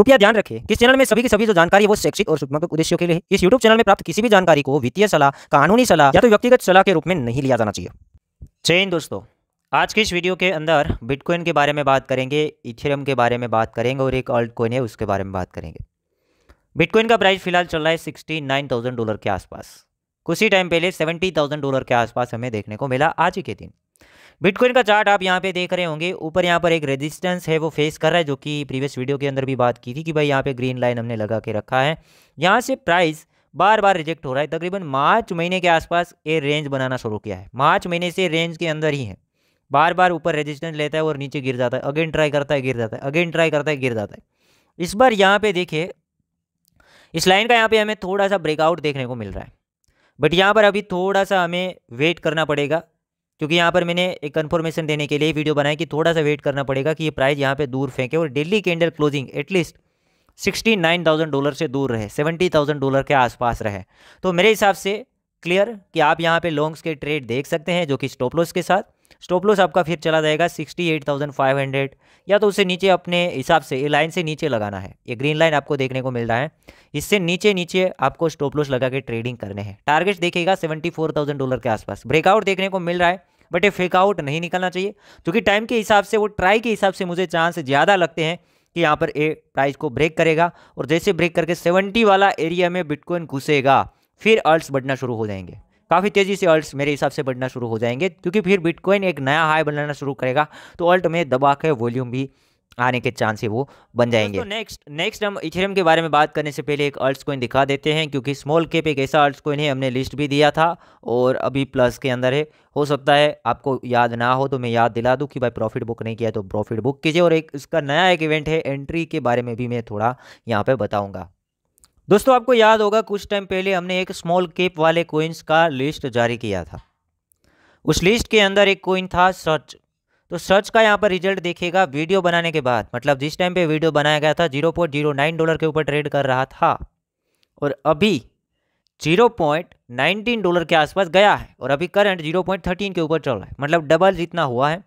कृपया ध्यान रखें कि चैनल में सभी की सभी जो जानकारी है वो शैक्षिक और शुभात्मक उद्देश्यों के लिए इस यूट्यूब चैनल में प्राप्त किसी भी जानकारी को वित्तीय सलाह कानूनी सलाह या तो व्यक्तिगत सलाह के रूप में नहीं लिया जाना चाहिए चैन दोस्तों आज के इस वीडियो के अंदर बिटकॉइन के बारे में बात करेंगे इथेरियम के बारे में बात करेंगे और एक ऑल्ट कॉइन है उसके बारे में बात करेंगे बिटकॉइन का प्राइस फिलहाल चल रहा है सिक्सटी नाइन थाउजेंड डॉलर के आसपास कुछ ही टाइम पहले सेवेंटी थाउजेंड डॉलर के आसपास हमें देखने को मिला आज ही के दिन बिटकॉइन का चार्ट आप यहाँ पे देख रहे होंगे ऊपर यहाँ पर एक रेजिस्टेंस है वो फेस कर रहा है जो कि प्रीवियस वीडियो के अंदर भी बात की थी कि भाई यहाँ पे ग्रीन लाइन हमने लगा के रखा है यहाँ से प्राइस बार बार रिजेक्ट हो रहा है तकरीबन मार्च महीने के आसपास ये रेंज बनाना शुरू किया है मार्च महीने से रेंज के अंदर ही है बार बार ऊपर रेजिस्टेंस लेता है और नीचे गिर जाता है अगेन ट्राई करता है गिर जाता है अगेन ट्राई करता है गिर जाता है इस बार यहाँ पे देखिए इस लाइन का यहाँ पे हमें थोड़ा सा ब्रेकआउट देखने को मिल रहा है बट यहाँ पर अभी थोड़ा सा हमें वेट करना पड़ेगा क्योंकि यहाँ पर मैंने एक कन्फर्मेशन देने के लिए वीडियो बनाया कि थोड़ा सा वेट करना पड़ेगा कि ये प्राइस यहाँ पे दूर फेंके और daily candle closing at least sixty nine thousand dollar से दूर रहे सेवेंटी थाउजेंड डॉलर के आसपास रहे तो मेरे हिसाब से क्लियर कि आप यहाँ पे लॉन्ग्स के ट्रेड देख सकते हैं जो कि स्टॉप लॉस के साथ स्टॉप लॉस आपका फिर चला जाएगा sixty eight thousand five hundred या तो उससे नीचे अपने हिसाब से ये लाइन से नीचे लगाना है ये ग्रीन लाइन आपको देखने को मिल रहा है इससे नीचे नीचे आपको स्टॉप लॉस लगा के ट्रेडिंग करने हैं टारगेट देखेगा सेवेंटी फोर थाउजेंड डॉलर के आसपास ब्रेकआउट देखने को मिल रहा है बट ये फेकआउट नहीं निकलना चाहिए क्योंकि टाइम के हिसाब से वो ट्राई के हिसाब से मुझे चांस ज़्यादा लगते हैं कि यहाँ पर ए प्राइस को ब्रेक करेगा और जैसे ब्रेक करके सेवेंटी वाला एरिया में बिटकॉइन घुसेगा फिर अर्ट्स बढ़ना शुरू हो जाएंगे काफ़ी तेज़ी से अल्ट मेरे हिसाब से बढ़ना शुरू हो जाएंगे क्योंकि फिर बिटकॉइन एक नया हाई बनाना शुरू करेगा तो अल्ट में दबा के वॉल्यूम भी आने के चांस है वो बन जाएंगे तो नेक्स्ट नेक्स्ट हम इथेरियम के बारे में बात करने से पहले एक अल्ट्स कोइन दिखा देते हैं क्योंकि स्मॉल कैप एक ऐसा अल्ट्स कोइन है हमने लिस्ट भी दिया था और अभी प्लस के अंदर है हो सकता है आपको याद ना हो तो मैं याद दिला दूं कि भाई प्रॉफिट बुक नहीं किया तो प्रॉफिट बुक कीजिए और एक इसका नया एक इवेंट है एंट्री के बारे में भी मैं थोड़ा यहाँ पर बताऊँगा दोस्तों आपको याद होगा कुछ टाइम पहले हमने एक स्मॉल कैप वाले कोइंस का लिस्ट जारी किया था उस लिस्ट के अंदर एक कोइन था सर्च तो सर्च का यहाँ पर रिजल्ट देखेगा वीडियो बनाने के बाद मतलब जिस टाइम पे वीडियो बनाया गया था zero point zero nine dollar के ऊपर ट्रेड कर रहा था और अभी जीरो पॉइंट नाइनटीन डॉलर के आसपास गया है और अभी करंट जीरो पॉइंट थर्टीन के ऊपर चल रहा है मतलब डबल जितना हुआ है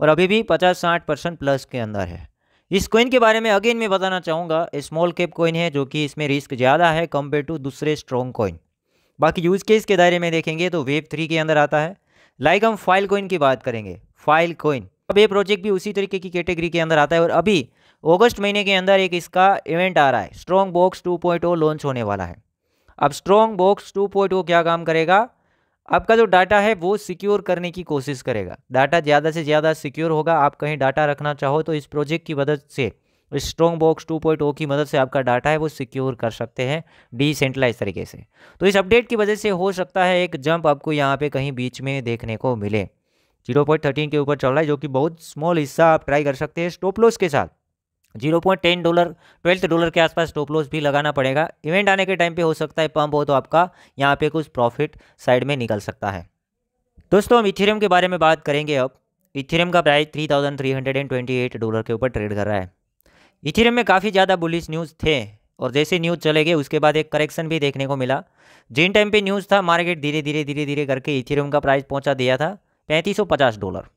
और अभी भी पचास साठ परसेंट प्लस के अंदर है इस कोइन के बारे में अगेन मैं बताना चाहूँगा स्मॉल कैप कॉइन है जो कि इसमें रिस्क ज़्यादा है कम्पेयर टू दूसरे स्ट्रॉन्ग कॉइन बाकी यूज़ केस के दायरे में देखेंगे तो वेब थ्री के अंदर आता है लाइक हम फाइल कोइन की बात करेंगे फाइल कोइन अब ये प्रोजेक्ट भी उसी तरीके की कैटेगरी के अंदर आता है और अभी अगस्त महीने के अंदर एक इसका इवेंट आ रहा है स्ट्रॉन्ग बॉक्स 2.0 लॉन्च होने वाला है अब स्ट्रॉन्ग बॉक्स 2.0 क्या काम करेगा आपका जो डाटा है वो सिक्योर करने की कोशिश करेगा डाटा ज़्यादा से ज़्यादा सिक्योर होगा आप कहीं डाटा रखना चाहो तो इस प्रोजेक्ट की मदद से स्ट्रॉन्ग बॉक्स 2.0 की मदद से आपका डाटा है वो सिक्योर कर सकते हैं डिसेंट्रलाइज तरीके से तो इस अपडेट की वजह से हो सकता है एक जंप आपको यहाँ पे कहीं बीच में देखने को मिले 0.13 के ऊपर चल रहा है जो कि बहुत स्मॉल हिस्सा आप ट्राई कर सकते हैं स्टॉप लॉस के साथ zero point ten dollar twelfth dollar के आसपास स्टॉप लॉस भी लगाना पड़ेगा इवेंट आने के टाइम पे हो सकता है पंप हो तो आपका यहाँ पे कुछ प्रॉफिट साइड में निकल सकता है दोस्तों हम इथेरियम के बारे में बात करेंगे अब इथेरियम का price three thousand three hundred and twenty eight dollar के ऊपर ट्रेड कर रहा है इथेरियम में काफ़ी ज़्यादा बुलिस न्यूज़ थे और जैसे न्यूज़ चले गए उसके बाद एक करेक्शन भी देखने को मिला जिन टाइम पर न्यूज़ था मार्केट धीरे धीरे धीरे धीरे करके इथेरियम का प्राइस पहुँचा दिया था पैंतीस डॉलर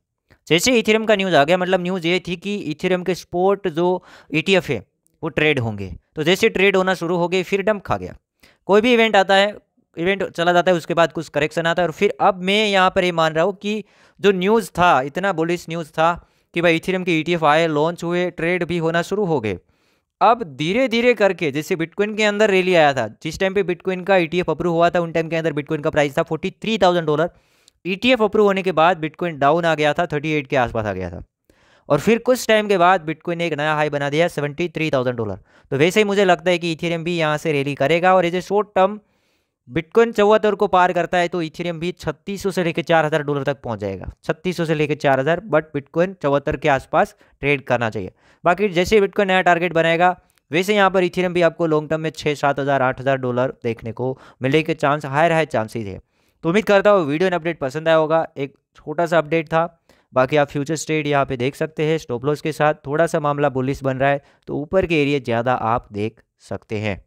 जैसे इथेरियम का न्यूज़ आ गया मतलब न्यूज़ ये थी कि इथेरियम के स्पोर्ट जो ई e है वो ट्रेड होंगे तो जैसे ट्रेड होना शुरू हो गई फिर डंप खा गया कोई भी इवेंट आता है इवेंट चला जाता है उसके बाद कुछ करेक्शन आता है और फिर अब मैं यहाँ पर ये मान रहा हूँ कि जो न्यूज़ था इतना बुलिस न्यूज़ था कि भाई इथेरियम के ई e आए लॉन्च हुए ट्रेड भी होना शुरू हो गए अब धीरे धीरे करके जैसे बिटकॉइन के अंदर रैली आया था जिस टाइम पे बिटकॉइन का ई e अप्रूव हुआ था उन टाइम के अंदर बिटकॉइन का प्राइस था forty three thousand dollar ETF e approve होने के बाद बिटकॉइन डाउन आ गया था 38 के आसपास आ गया था और फिर कुछ टाइम के बाद बिटकॉइन ने एक नया हाई बना दिया सेवेंटी थ्री थाउजेंड डॉलर तो वैसे ही मुझे लगता है कि इथेरियम भी यहाँ से रैली करेगा और एज शॉर्ट टर्म बिटकॉइन चौहत्तर को पार करता है तो इथेरियम भी छत्तीस से लेकर चार हज़ार डॉलर तक पहुँच जाएगा छत्तीस से लेकर चार हज़ार बट बिटकॉइन चौहत्तर के आसपास ट्रेड करना चाहिए बाकी जैसे बिटकॉइन नया टारगेट बनाएगा वैसे यहाँ पर इथेरियम भी आपको लॉन्ग टर्म में छः सात हज़ार आठ हज़ार डॉलर देखने को मिलने के चांस हायर हाई चांसेज है तो उम्मीद करता हूँ वीडियो एंड अपडेट पसंद आया होगा एक छोटा सा अपडेट था बाकी आप फ्यूचर स्टेट यहाँ पे देख सकते हैं स्टॉप लॉस के साथ थोड़ा सा मामला बुलिस बन रहा है तो ऊपर के एरिया ज़्यादा आप देख सकते हैं